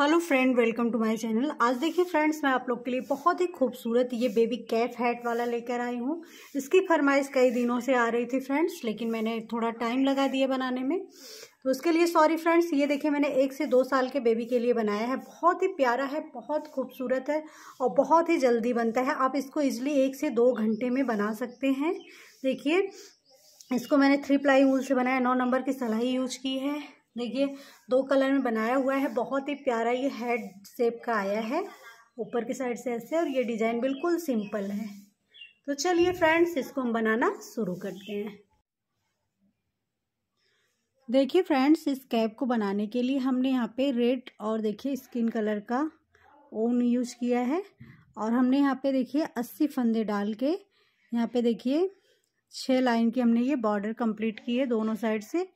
hello friend welcome to my channel आज देखिए friends मैं आप लोग के लिए बहुत ही खूबसूरत ये बेबी कैफ हैट वाला लेकर आई हूँ इसकी फरमाइश कई दिनों से आ रही थी फ्रेंड्स लेकिन मैंने थोड़ा टाइम लगा दिया बनाने में तो उसके लिए सॉरी फ्रेंड्स ये देखिए मैंने एक से दो साल के बेबी के लिए बनाया है बहुत ही प्यारा है बहुत खूबसूरत है और बहुत ही जल्दी बनता है आप इसको इजली एक से दो घंटे में बना सकते हैं देखिए इसको मैंने थ्री प्लाई वूल से बनाया नौ नंबर की सलाई यूज की है देखिए दो कलर में बनाया हुआ है बहुत ही प्यारा ये हेड शेप का आया है ऊपर की साइड से ऐसे और ये डिज़ाइन बिल्कुल सिंपल है तो चलिए फ्रेंड्स इसको हम बनाना शुरू करते हैं देखिए फ्रेंड्स इस कैप को बनाने के लिए हमने यहाँ पे रेड और देखिए स्किन कलर का ओन यूज किया है और हमने यहाँ पे देखिए अस्सी फंदे डाल के यहाँ पे देखिए छह लाइन की हमने ये बॉर्डर कंप्लीट की है दोनों साइड से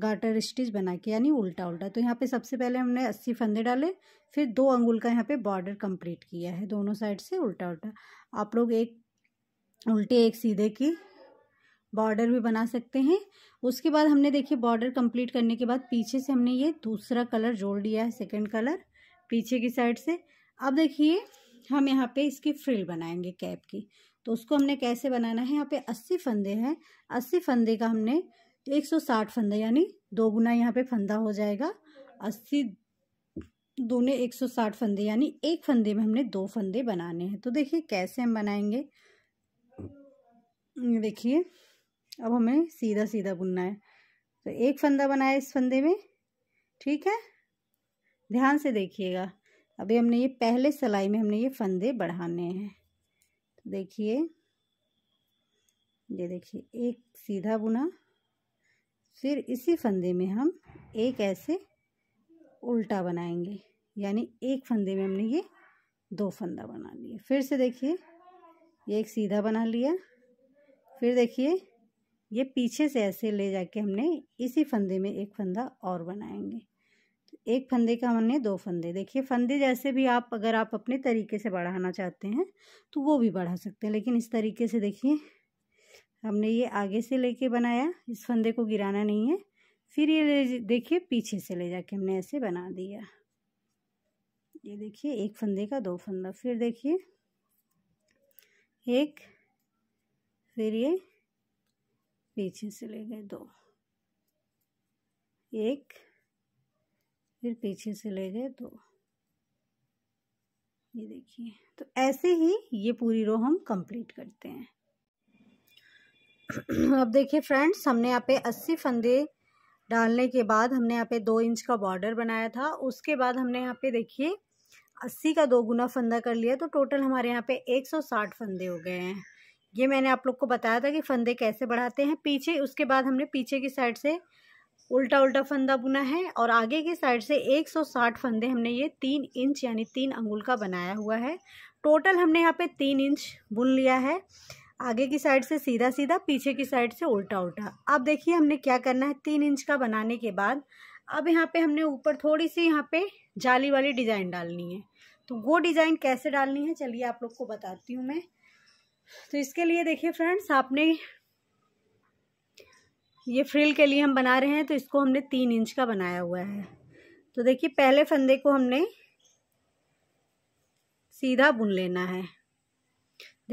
गार्टर स्टिच बना के यानी उल्टा उल्टा तो यहाँ पे सबसे पहले हमने अस्सी फंदे डाले फिर दो अंगुल का यहाँ पे बॉर्डर कंप्लीट किया है दोनों साइड से उल्टा उल्टा आप लोग एक उल्टे एक सीधे की बॉर्डर भी बना सकते हैं उसके बाद हमने देखिए बॉर्डर कंप्लीट करने के बाद पीछे से हमने ये दूसरा कलर जोड़ लिया है सेकेंड कलर पीछे की साइड से अब देखिए हम यहाँ पे इसकी फ्रिल बनाएंगे कैप की तो उसको हमने कैसे बनाना है यहाँ पे अस्सी फंदे हैं अस्सी फंदे का हमने एक सौ साठ फंदे यानी दो गुना यहाँ पे फंदा हो जाएगा अस्सी दूने एक सौ साठ फंदे यानी एक फंदे में हमने दो फंदे बनाने हैं तो देखिए कैसे हम बनाएंगे देखिए अब हमें सीधा सीधा बुनना है तो एक फंदा बनाया इस फंदे में ठीक है ध्यान से देखिएगा अभी हमने ये पहले सिलाई में हमने ये फंदे बढ़ाने हैं तो देखिए ये देखिए एक सीधा बुना फिर इसी फंदे में हम एक ऐसे उल्टा बनाएंगे यानी एक फंदे में हमने ये दो फंदा बना लिए फिर से देखिए ये एक सीधा बना लिया फिर देखिए ये पीछे से ऐसे ले जाके हमने इसी फंदे में एक फंदा और बनाएंगे एक फंदे का हमने दो फंदे देखिए फंदे जैसे भी आप अगर आप अपने तरीके से बढ़ाना चाहते हैं तो वो भी बढ़ा सकते हैं लेकिन इस तरीके से देखिए हमने ये आगे से लेके बनाया इस फंदे को गिराना नहीं है फिर ये देखिए पीछे से ले जाके हमने ऐसे बना दिया ये देखिए एक फंदे का दो फंदा फिर देखिए एक फिर ये पीछे से ले गए दो एक फिर पीछे से ले गए दो ये देखिए तो ऐसे ही ये पूरी रो हम कंप्लीट करते हैं अब देखिए फ्रेंड्स हमने यहाँ पे अस्सी फंदे डालने के बाद हमने यहाँ पे दो इंच का बॉर्डर बनाया था उसके बाद हमने यहाँ पे देखिए अस्सी का दो गुना फंदा कर लिया तो टोटल हमारे यहाँ पे एक सौ साठ फंदे हो गए हैं ये मैंने आप लोग को बताया था कि फंदे कैसे बढ़ाते हैं पीछे उसके बाद हमने पीछे की साइड से उल्टा उल्टा फंदा बुना है और आगे की साइड से 160 फंदे हमने ये तीन इंच यानी तीन अंगुल का बनाया हुआ है टोटल हमने यहाँ पे तीन इंच बुन लिया है आगे की साइड से सीधा सीधा पीछे की साइड से उल्टा उल्टा अब देखिए हमने क्या करना है तीन इंच का बनाने के बाद अब यहाँ पे हमने ऊपर थोड़ी सी यहाँ पे जाली वाली डिज़ाइन डालनी है तो वो डिज़ाइन कैसे डालनी है चलिए आप लोग को बताती हूँ मैं तो इसके लिए देखिए फ्रेंड्स आपने ये फ्रिल के लिए हम बना रहे हैं तो इसको हमने तीन इंच का बनाया हुआ है तो देखिए पहले फंदे को हमने सीधा बुन लेना है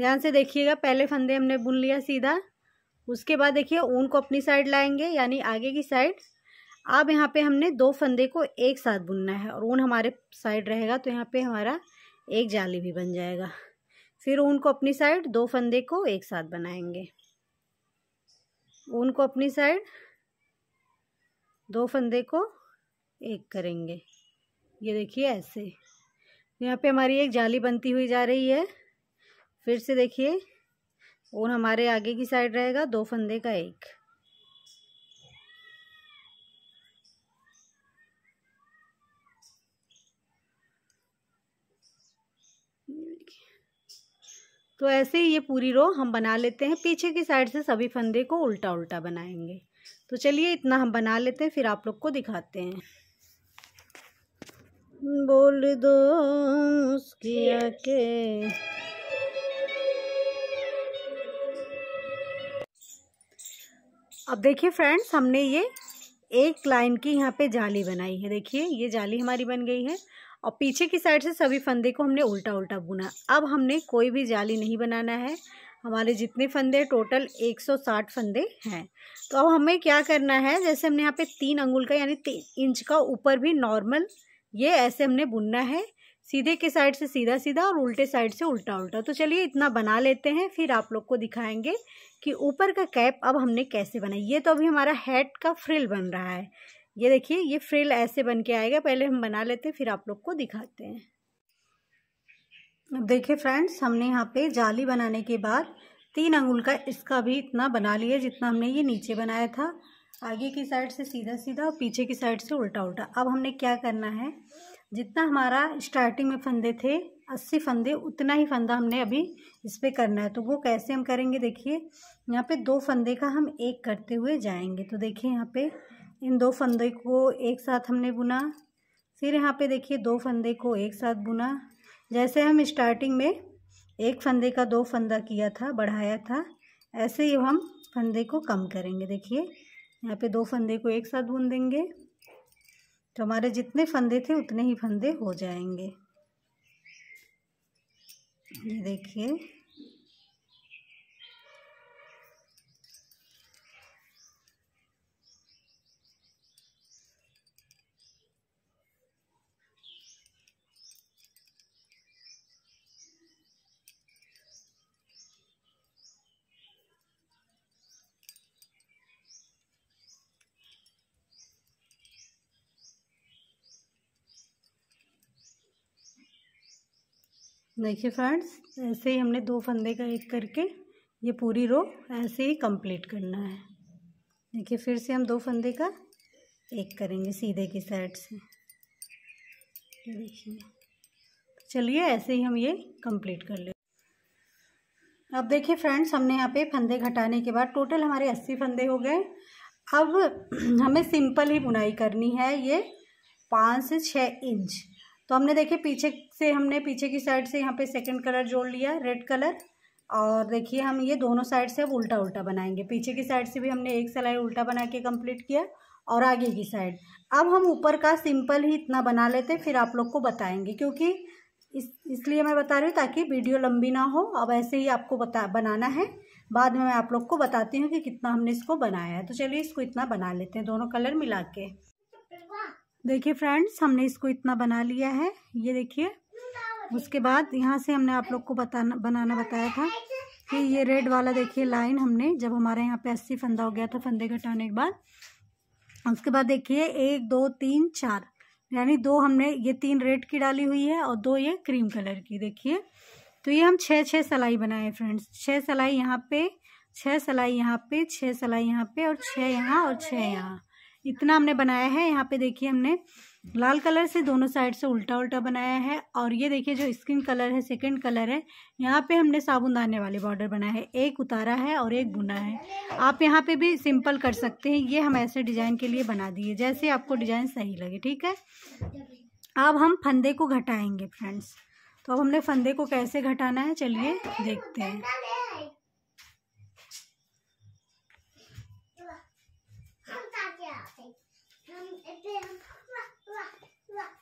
ध्यान से देखिएगा पहले फंदे हमने बुन लिया सीधा उसके बाद देखिए ऊन को अपनी साइड लाएंगे यानी आगे की साइड अब यहाँ पे हमने दो फंदे को एक साथ बुनना है और ऊन हमारे साइड रहेगा तो यहाँ पे हमारा एक जाली भी बन जाएगा फिर ऊन को अपनी साइड दो फंदे को एक साथ बनाएंगे ऊन को अपनी साइड दो फंदे को एक करेंगे ये देखिए ऐसे यहाँ पे हमारी एक जाली बनती हुई जा रही है फिर से देखिए और हमारे आगे की साइड रहेगा दो फंदे का एक तो ऐसे ही ये पूरी रो हम बना लेते हैं पीछे की साइड से सभी फंदे को उल्टा उल्टा बनाएंगे तो चलिए इतना हम बना लेते हैं फिर आप लोग को दिखाते हैं बोल दो उसकी अब देखिए फ्रेंड्स हमने ये एक लाइन की यहाँ पे जाली बनाई है देखिए ये जाली हमारी बन गई है और पीछे की साइड से सभी फंदे को हमने उल्टा उल्टा बुना अब हमने कोई भी जाली नहीं बनाना है हमारे जितने फंदे टोटल 160 फंदे हैं तो अब हमें क्या करना है जैसे हमने यहाँ पे तीन अंगुल का यानी तीन इंच का ऊपर भी नॉर्मल ये ऐसे हमने बुनना है सीधे के साइड से सीधा सीधा और उल्टे साइड से उल्टा उल्टा तो चलिए इतना बना लेते हैं फिर आप लोग को दिखाएंगे कि ऊपर का कैप अब हमने कैसे बनाई ये तो अभी हमारा हेड का फ्रिल बन रहा है ये देखिए ये फ्रिल ऐसे बन के आएगा पहले हम बना लेते हैं फिर आप लोग को दिखाते हैं अब देखिए फ्रेंड्स हमने यहाँ पे जाली बनाने के बाद तीन अंगुल का इसका भी इतना बना लिया जितना हमने ये नीचे बनाया था आगे की साइड से सीधा सीधा और पीछे की साइड से उल्टा उल्टा अब हमने क्या करना है जितना हमारा स्टार्टिंग में फंदे थे अस्सी फंदे उतना ही फंदा हमने अभी इस पर करना है तो वो कैसे हम करेंगे देखिए यहाँ पे दो फंदे का हम एक करते हुए जाएंगे तो देखिए यहाँ पे इन दो फंदे को एक साथ हमने बुना फिर यहाँ पे देखिए दो फंदे को एक साथ बुना जैसे हम स्टार्टिंग में एक फंदे का दो फंदा किया था बढ़ाया था ऐसे ही हम फंदे को कम करेंगे देखिए यहाँ पे दो फंदे को एक साथ बुन देंगे तो हमारे जितने फंदे थे उतने ही फंदे हो जाएंगे ये देखिए देखिए फ्रेंड्स ऐसे ही हमने दो फंदे का एक करके ये पूरी रो ऐसे ही कंप्लीट करना है देखिए फिर से हम दो फंदे का एक करेंगे सीधे की साइड से देखिए चलिए ऐसे ही हम ये कंप्लीट कर ले अब देखिए फ्रेंड्स हमने यहाँ पे फंदे घटाने के बाद टोटल हमारे अस्सी फंदे हो गए अब हमें सिंपल ही बुनाई करनी है ये पाँच से छः इंच तो हमने देखिए पीछे से हमने पीछे की साइड से यहाँ पे सेकंड कलर जोड़ लिया रेड कलर और देखिए हम ये दोनों साइड से अब उल्टा उल्टा बनाएंगे पीछे की साइड से भी हमने एक सिलाई उल्टा बना के कम्प्लीट किया और आगे की साइड अब हम ऊपर का सिंपल ही इतना बना लेते फिर आप लोग को बताएंगे क्योंकि इस इसलिए मैं बता रही हूँ ताकि वीडियो लंबी ना हो अब ऐसे ही आपको बता बनाना है बाद में मैं आप लोग को बताती हूँ कि कितना हमने इसको बनाया है तो चलिए इसको इतना बना लेते हैं दोनों कलर मिला के देखिए फ्रेंड्स हमने इसको इतना बना लिया है ये देखिए उसके बाद यहाँ से हमने आप लोग को बताना बनाना बताया था कि ये रेड वाला देखिए लाइन हमने जब हमारे यहाँ पे अस्सी फंदा हो गया था फंदे घटाने के बाद उसके बाद देखिए एक दो तीन चार यानी दो हमने ये तीन रेड की डाली हुई है और दो ये क्रीम कलर की देखिए तो ये हम छः छः सलाई बनाए फ्रेंड्स छः सलाई यहाँ पे छः सलाई यहाँ पे छः सलाई यहाँ पे और छः यहाँ और छः यहाँ इतना हमने बनाया है यहाँ पे देखिए हमने लाल कलर से दोनों साइड से उल्टा उल्टा बनाया है और ये देखिए जो स्किन कलर है सेकंड कलर है यहाँ पे हमने साबुन दाने वाले बॉर्डर बनाया है एक उतारा है और एक बुना है आप यहाँ पे भी सिंपल कर सकते हैं ये हम ऐसे डिज़ाइन के लिए बना दिए जैसे आपको डिज़ाइन सही लगे ठीक है अब हम फंदे को घटाएंगे फ्रेंड्स तो अब हमने फंदे को कैसे घटाना है चलिए देखते हैं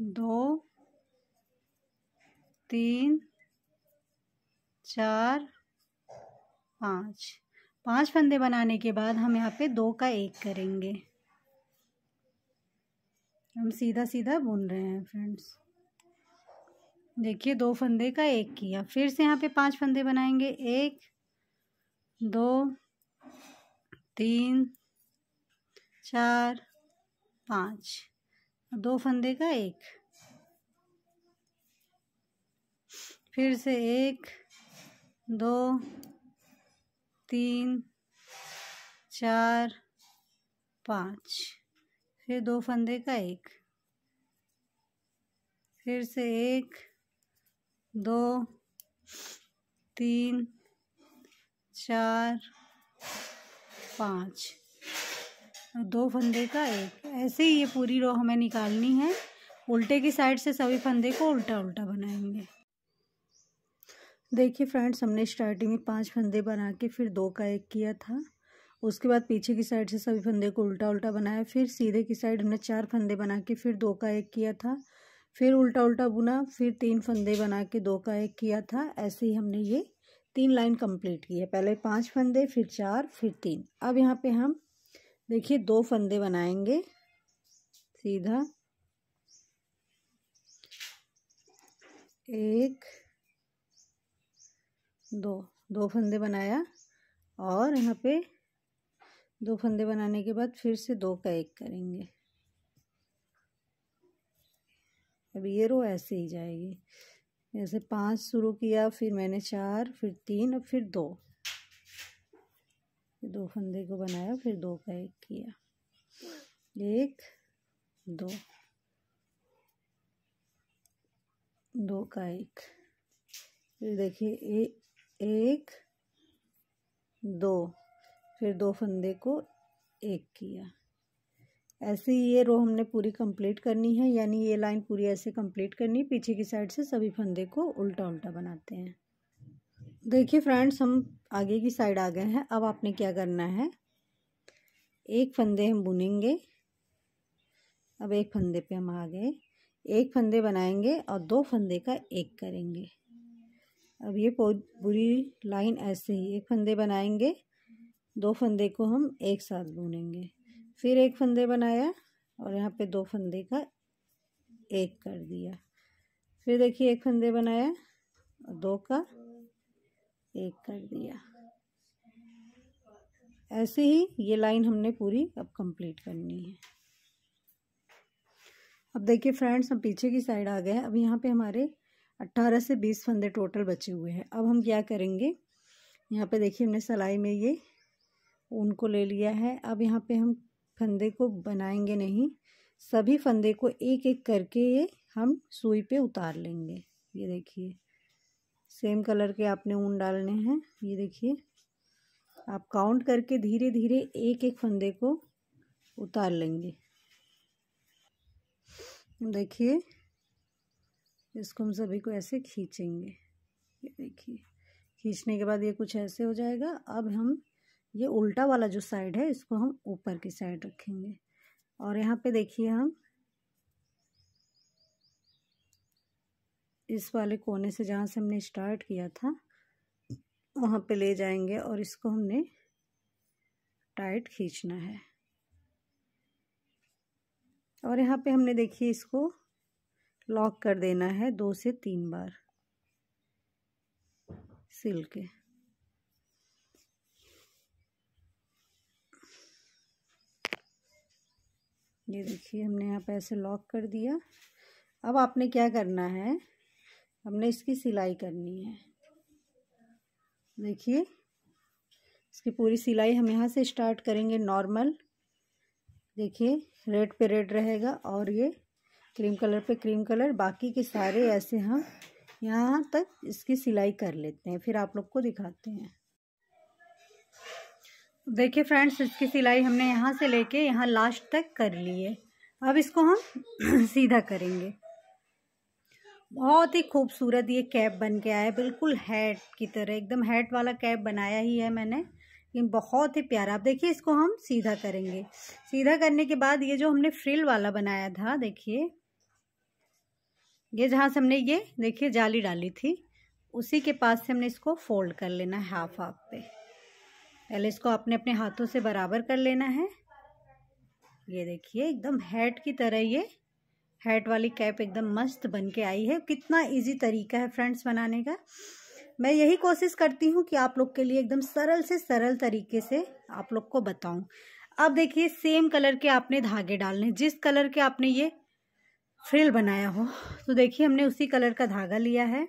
दो तीन चार पाँच पांच फंदे बनाने के बाद हम यहाँ पे दो का एक करेंगे हम सीधा सीधा बुन रहे हैं फ्रेंड्स देखिए दो फंदे का एक किया फिर से यहाँ पे पांच फंदे बनाएंगे एक दो तीन चार पाँच दो फंदे का एक फिर से एक दो तीन चार पाँच फिर दो फंदे का एक फिर से एक दो तीन चार पाँच दो फंदे का एक ऐसे ही ये पूरी रो हमें निकालनी है उल्टे की साइड से सभी फंदे को उल्टा उल्टा बनाएंगे देखिए फ्रेंड्स हमने स्टार्टिंग में पांच फंदे बना के फिर दो का एक किया था उसके बाद पीछे की साइड से सभी फंदे को उल्टा उल्टा बनाया फिर सीधे की साइड हमने चार फंदे बना के फिर दो का एक किया था फिर उल्टा उल्टा बुना फिर तीन फंदे बना के दो का एक किया था ऐसे ही हमने ये तीन लाइन कंप्लीट की है पहले पांच फंदे फिर चार फिर तीन अब यहाँ पे हम देखिए दो फंदे बनाएंगे सीधा एक दो दो फंदे बनाया और यहाँ पे दो फंदे बनाने के बाद फिर से दो का एक करेंगे अब ये रो ऐसे ही जाएगी जैसे पांच शुरू किया फिर मैंने चार फिर तीन और फिर दो दो फंदे को बनाया फिर दो का एक किया एक दो दो का एक फिर देखिए एक दो फिर दो फंदे को एक किया ऐसे ही ये रो हमने पूरी कंप्लीट करनी है यानी ये लाइन पूरी ऐसे कंप्लीट करनी है पीछे की साइड से सभी फंदे को उल्टा उल्टा बनाते हैं देखिए फ्रेंड्स हम आगे की साइड आ गए हैं अब आपने क्या करना है एक फंदे हम बुनेंगे अब एक फंदे पे हम आ गए एक फंदे बनाएंगे और दो फंदे का एक करेंगे अब ये पूरी लाइन ऐसे ही एक फंदे बनाएंगे दो फंदे को हम एक साथ बुनेंगे फिर एक फंदे बनाया और यहाँ पे दो फंदे का एक कर दिया फिर देखिए एक फंदे बनाया और दो का एक कर दिया ऐसे ही ये लाइन हमने पूरी अब कंप्लीट करनी है अब देखिए फ्रेंड्स हम पीछे की साइड आ गए हैं अब यहाँ पे हमारे 18 से 20 फंदे टोटल बचे हुए हैं अब हम क्या करेंगे यहाँ पे देखिए हमने सलाई में ये ऊन को ले लिया है अब यहाँ पे हम फंदे को बनाएंगे नहीं सभी फंदे को एक एक करके ये हम सुई पे उतार लेंगे ये देखिए सेम कलर के आपने ऊन डालने हैं ये देखिए आप काउंट करके धीरे धीरे एक एक फंदे को उतार लेंगे देखिए इसको हम सभी को ऐसे खींचेंगे ये देखिए खींचने के बाद ये कुछ ऐसे हो जाएगा अब हम ये उल्टा वाला जो साइड है इसको हम ऊपर की साइड रखेंगे और यहाँ पे देखिए हम इस वाले कोने से जहाँ से हमने स्टार्ट किया था वहाँ पे ले जाएंगे और इसको हमने टाइट खींचना है और यहाँ पे हमने देखिए इसको लॉक कर देना है दो से तीन बार सिल के ये देखिए हमने यहाँ पे ऐसे लॉक कर दिया अब आपने क्या करना है हमने इसकी सिलाई करनी है देखिए इसकी पूरी सिलाई हम यहाँ से स्टार्ट करेंगे नॉर्मल देखिए रेड पे रेड रहेगा और ये क्रीम कलर पे क्रीम कलर बाकी के सारे ऐसे हम यहाँ तक इसकी सिलाई कर लेते हैं फिर आप लोग को दिखाते हैं देखिए फ्रेंड्स इसकी सिलाई हमने यहाँ से लेके यहाँ लास्ट तक कर ली है अब इसको हम सीधा करेंगे बहुत ही खूबसूरत ये कैप बन के आया है बिल्कुल हैट की तरह एकदम हैट वाला कैप बनाया ही है मैंने लेकिन बहुत ही प्यारा आप देखिए इसको हम सीधा करेंगे सीधा करने के बाद ये जो हमने फ्रिल वाला बनाया था देखिए ये जहाँ से हमने ये देखिए जाली डाली थी उसी के पास से हमने इसको फोल्ड कर लेना है हाफ हाफ पे पहले इसको अपने अपने हाथों से बराबर कर लेना है ये देखिए एकदम हैट की तरह ये हेड वाली कैप एकदम मस्त बन के आई है कितना इजी तरीका है फ्रेंड्स बनाने का मैं यही कोशिश करती हूँ कि आप लोग के लिए एकदम सरल से सरल तरीके से आप लोग को बताऊँ अब देखिए सेम कलर के आपने धागे डालने जिस कलर के आपने ये फ्रिल बनाया हो तो देखिए हमने उसी कलर का धागा लिया है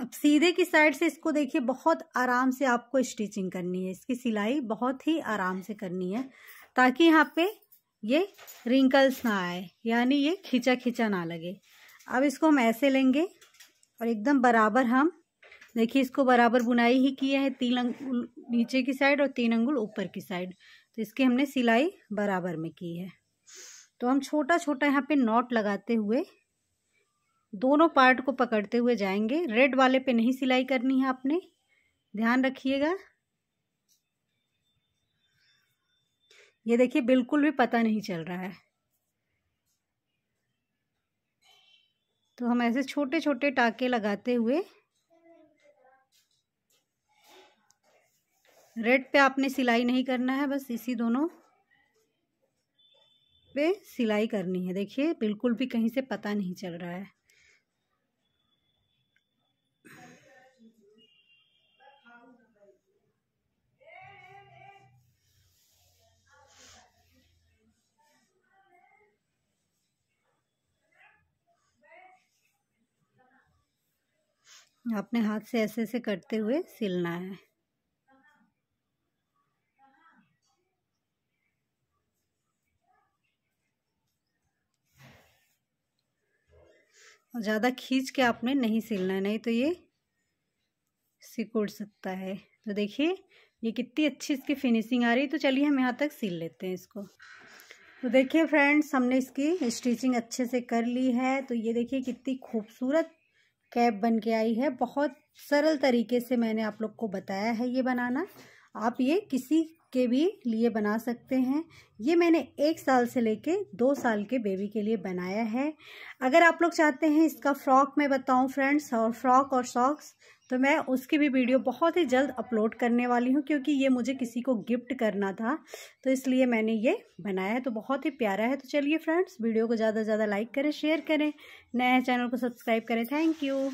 अब सीधे की साइड से इसको देखिए बहुत आराम से आपको स्टिचिंग करनी है इसकी सिलाई बहुत ही आराम से करनी है ताकि यहाँ पे ये रिंकल्स ना आए यानी ये खींचा खींचा ना लगे अब इसको हम ऐसे लेंगे और एकदम बराबर हम देखिए इसको बराबर बुनाई ही किया है तीन अंगुल नीचे की साइड और तीन अंगुल ऊपर की साइड तो इसकी हमने सिलाई बराबर में की है तो हम छोटा छोटा यहाँ पे नॉट लगाते हुए दोनों पार्ट को पकड़ते हुए जाएंगे रेड वाले पे नहीं सिलाई करनी है आपने ध्यान रखिएगा ये देखिए बिल्कुल भी पता नहीं चल रहा है तो हम ऐसे छोटे छोटे टाके लगाते हुए रेड पे आपने सिलाई नहीं करना है बस इसी दोनों पे सिलाई करनी है देखिए बिल्कुल भी कहीं से पता नहीं चल रहा है अपने हाथ से ऐसे ऐसे करते हुए सिलना है ज़्यादा खींच के आपने नहीं सिलना है नहीं तो ये सिकुड़ सकता है तो देखिए ये कितनी अच्छी इसकी फिनिशिंग आ रही है तो चलिए हम यहाँ तक सिल लेते हैं इसको तो देखिए फ्रेंड्स हमने इसकी स्टिचिंग अच्छे से कर ली है तो ये देखिए कितनी खूबसूरत कैप बन के आई है बहुत सरल तरीके से मैंने आप लोग को बताया है ये बनाना आप ये किसी के भी लिए बना सकते हैं ये मैंने एक साल से लेके दो साल के बेबी के लिए बनाया है अगर आप लोग चाहते हैं इसका फ्रॉक में बताऊं फ्रेंड्स और फ्रॉक और सॉक्स तो मैं उसकी भी वीडियो बहुत ही जल्द अपलोड करने वाली हूँ क्योंकि ये मुझे किसी को गिफ्ट करना था तो इसलिए मैंने ये बनाया है तो बहुत ही प्यारा है तो चलिए फ्रेंड्स वीडियो को ज़्यादा से ज़्यादा लाइक करें शेयर करें नए चैनल को सब्सक्राइब करें थैंक यू